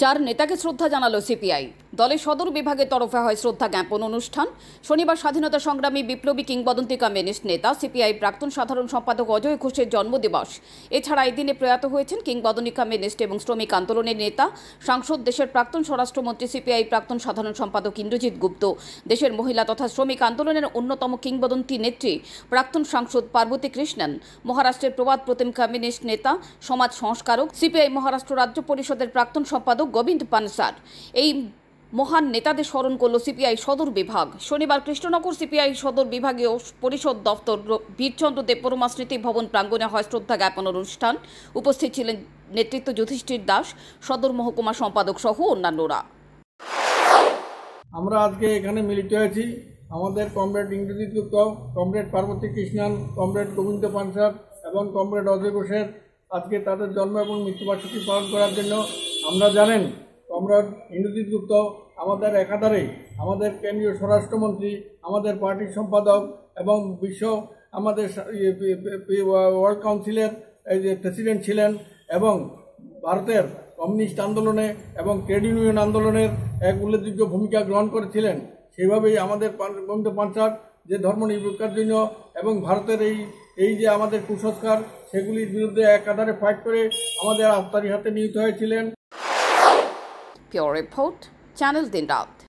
চার নেতাকে শ্রদ্ধা জানালো সিপিআই দলের সদর বিভাগের তরফে হয় শ্রদ্ধা জ্ঞাপন অনুষ্ঠান শনিবার স্বাধীনতা সংগ্রামী বিপ্লবী কিংবদন্তি কমিউনিস্ট নেতা সিপিআই প্রাক্তন সাধারণ সম্পাদক অজয় ঘোষের জন্মদিবস এছাড়া এদিনে প্রয়াত হয়েছেন কিংবদন্তি কমিউনিস্ট এবং শ্রমিক আন্দোলনের নেতা সাংসদ দেশের প্রাক্তন স্বরাষ্ট্রমন্ত্রী সিপিআই প্রাক্তন সাধারণ সম্পাদক ইন্দ্রজিৎ গুপ্ত দেশের মহিলা তথা শ্রমিক আন্দোলনের অন্যতম কিংবদন্তি নেত্রী প্রাক্তন সাংসদ পার্বতী কৃষ্ণন মহারাষ্ট্রের প্রবাদ প্রতিম কমিউনিস্ট নেতা সমাজ সংস্কারক সিপিআই মহারাষ্ট্র রাজ্য পরিষদের প্রাক্তন সম্পাদক গোবিন্দ পানসার এই মহান নেতাদের স্মরণ করল সিপিআই সদর বিভাগ শনিবার কৃষ্ণনগর সিপিআই সদর বিভাগীয় পরিষদ দপ্তর বীরচন্দ্র দেবপরমা স্মৃতি ভবন প্রাঙ্গণে হয় শ্রদ্ধা জ্ঞাপনের অনুষ্ঠান উপস্থিত ছিলেন নেতৃত্ব যুধিষ্ঠির দাস সদর মহকুমা সম্পাদক সহ অন্যান্যরা আমরা আজকে এখানে মিলিত হয়েছি আমাদের comrade Indrajit Gupta comrade Parvati Krishnan comrade Govind Pansare এবং কমরেড অজয় ঘোষের আজকে তাদের জন্ম এবং মৃত্যুবার্ষিকী পালন করার জন্য আমরা জানেন কমরেড ইন্দ্রজিৎ গুপ্ত আমাদের একাধারে আমাদের কেন্দ্রীয় স্বরাষ্ট্রমন্ত্রী আমাদের পার্টি সম্পাদক এবং বিশ্ব আমাদের ইয়ে, ওয়ার্ল্ড কাউন্সিলের প্রেসিডেন্ট ছিলেন এবং ভারতের কমিউনিস্ট আন্দোলনে এবং ট্রেড ইউনিয়ন আন্দোলনের এক উল্লেখযোগ্য ভূমিকা গ্রহণ করেছিলেন সেইভাবেই আমাদের বন্ধু পাঞ্চার যে ধর্ম জন্য এবং ভারতের এই এই যে আমাদের কুসংস্কার সেগুলির বিরুদ্ধে একাধারে ফাইট করে আমাদের আত্মারি হাতে নিহিত হয়েছিলেন Pure Report, Channel Dindalt.